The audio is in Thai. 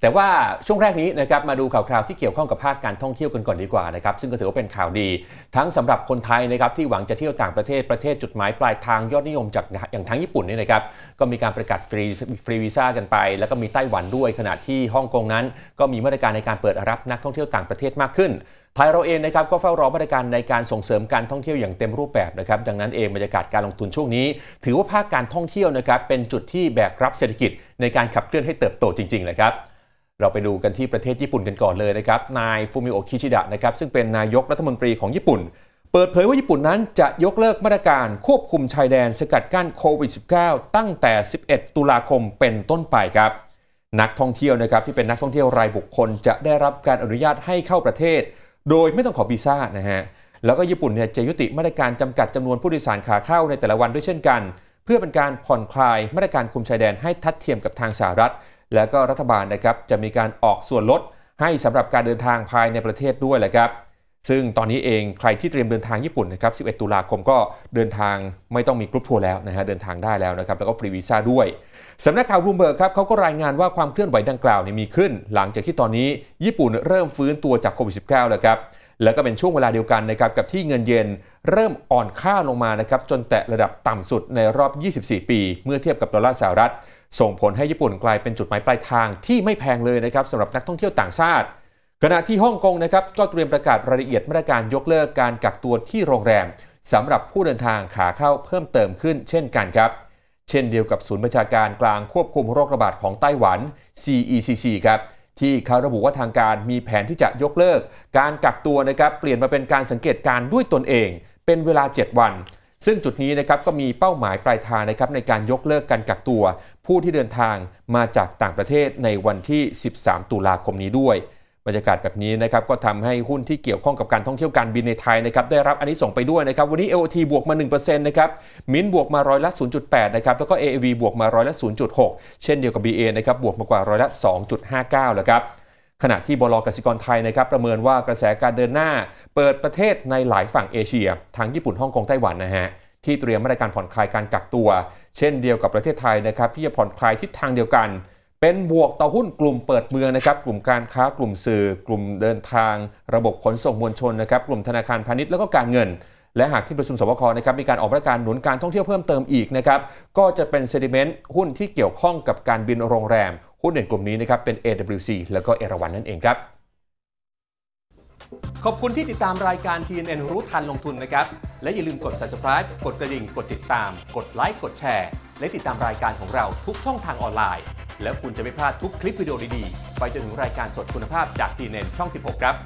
แต่ว่าช่วงแรกนี้นะครับมาดูข่าวคราวที่เกี่ยวข้องกับภาคการท่องเที่ยวกันก่อนดีกว่านะครับซึ่งก็ถือว่าเป็นข่าวดี ทั้งสำหรับคนไทยนะครับที่หวังจะเที่ยวต่างประเทศประเทศจุดหมายปลายทางยอดนิยมจากอย่างทั้งญี่ปุ่นนี่นะครับก็มีการประกาศฟรีฟรีวีซ่ากันไป แล้วก็มีไต้หวันด้วยขณะที่ฮ่องกงนั้น ก็มีมาตรการในการเปิดรับนักท่องเที่ยวต่างประเทศมากขึ้นไทยเราเองนะครับก็เฝ้ารอมาตรการในการส่งเสริมการท่องเที่ยวอย่างเต็มรูปแบบนะครับดังนั้นเองบรรยากาศการลงทุนช่วงนี้ ถือว่าภาคการท่องเที่ยวนะครับเป็นจุดที่แบกรับเศรษฐกิจ ในการขับเคลื่อนให้เติบโตจริงๆเลยครับเราไปดูกันที่ประเทศญี่ปุ่นกันก่อนเลยนะครับนายฟูมิโอกิชิดะนะครับซึ่งเป็นนายกรัฐมนตรีของญี่ปุ่น เปิดเผยว่าญี่ปุ่นนั้นจะยกเลิกมาตรการควบคุมชายแดนสกัดกั้นโควิด -19 ตั้งแต่ 11 ตุลาคมเป็นต้นไปครับ นักท่องเที่ยวนะครับที่เป็นนักท่องเที่ยวรายบุคคล จะได้รับการอนุญาตให้เข้าประเทศ โดยไม่ต้องขอบีซ่านะฮะแล้วก็ญี่ปุ่นเนี่ยจะยุติมาตรการจำกัดจำนวนผู้โดยสารขาเข้าในแต่ละวันด้วยเช่นกัน เพื่อเป็นการผ่อนคลายมาตรการคุมชายแดนให้ทัดเทียมกับทางสหรัฐแล้วก็รัฐบาลนะครับจะมีการออกส่วนลดให้สำหรับการเดินทางภายในประเทศด้วยแหละครับซึ่งตอนนี้เองใครที่เตรียมเดินทางญี่ปุ่นนะครับ 11 ตุลาคมก็เดินทางไม่ต้องมีกรุ๊ปทัวร์แล้วนะฮะเดินทางได้แล้วนะครับแล้วก็ฟรีวีซ่าด้วยสำนักข่าวรูมเบิร์กครับเขาก็รายงานว่าความเคลื่อนไหวดังกล่าวเนี่ยมีขึ้น หลังจากที่ตอนนี้ญี่ปุ่นเริ่มฟื้นตัวจากโควิด -19 แล้วครับแล้วก็เป็นช่วงเวลาเดียวกันนะครับกับที่เงินเยนเริ่มอ่อนค่าลงมานะครับจนแตะระดับต่ำสุดในรอบ 24 ปี เมื่อเทียบกับดอลลาร์สหรัฐส่งผลให้ญี่ปุ่นกลายเป็นจุดหมายปลายทางที่ไม่แพงเลยนะครับสำหรับนักท่องเที่ยวต่างชาติขณะที่ฮ่องกงนะครับก็เตรียมประกาศรายละเอียดมาตรการยกเลิกการกักตัวที่โรงแรมสำหรับผู้เดินทางขาเข้าเพิ่มเติมขึ้นเช่นกันครับ เช่นเดียวกับศูนย์ประชาการกลางควบคุมโรคระบาดของไต้หวัน CECC ครับที่เขาระบุว่าทางการมีแผนที่จะยกเลิก การกักตัวนะครับเปลี่ยนมาเป็นการสังเกตการด้วยตนเอง เป็นเวลา 7 วันซึ่งจุดนี้นะครับก็มีเป้าหมายปลายทางนะครับในการยกเลิกการกักตัว ผู้ที่เดินทางมาจากต่างประเทศในวันที่ 13 ตุลาคมนี้ด้วยบรรยากาศแบบนี้นะครับก็ทำให้หุ้นที่เกี่ยวข้องกับการท่องเที่ยวการบินในไทยนะครับได้รับอันนี้ส่งไปด้วยนะครับวันนี้ LOT บวกมา 1%นะครับมินบวกมาร้อยละ 0.8 นะครับแล้วก็ AAV บวกมาร้อยละ 0.6 เช่นเดียวกับ BA นะครับบวกมากว่าร้อยละ2.59แล้วครับขณะที่บลกสิกรไทยนะครับประเมินว่ากระแสการเดินหน้าเปิดประเทศในหลายฝั่งเอเชียทั้งญี่ปุ่นฮ่องกงไต้หวันนะฮะที่เตรียมมาตรการผ่อนคลายการกักตัว เช่นเดียวกับประเทศไทยนะครับที่จะผ่อนคลายทิศทางเดียวกัน เป็นบวกต่อหุ้นกลุ่มเปิดเมืองนะครับ กลุ่มการค้า กลุ่มสื่อ กลุ่มเดินทาง ระบบขนส่งมวลชนนะครับกลุ่มธนาคารพาณิชย์แล้วก็การเงิน และหากที่ประชุมสบคนะครับ มีการออกประกาศหนุนการท่องเที่ยวเพิ่มเติมอีกนะครับก็จะเป็นเซดิเมนต์หุ้นที่เกี่ยวข้องกับการบินโรงแรมหุ้นเด่นกลุ่มนี้นะครับเป็น AWC แล้วก็เอราวันนั่นเองครับขอบคุณที่ติดตามรายการ TNN รู้ทันลงทุนนะครับและอย่าลืมกด subscribe กดกระดิ่ง กดติดตาม กดไลค์ กดแชร์ และติดตามรายการของเราทุกช่องทางออนไลน์ แล้วคุณจะไม่พลาดทุกคลิปวิดีโอดีๆ ไปจนถึงรายการสดคุณภาพจากทีเน็ตช่อง 16 ครับ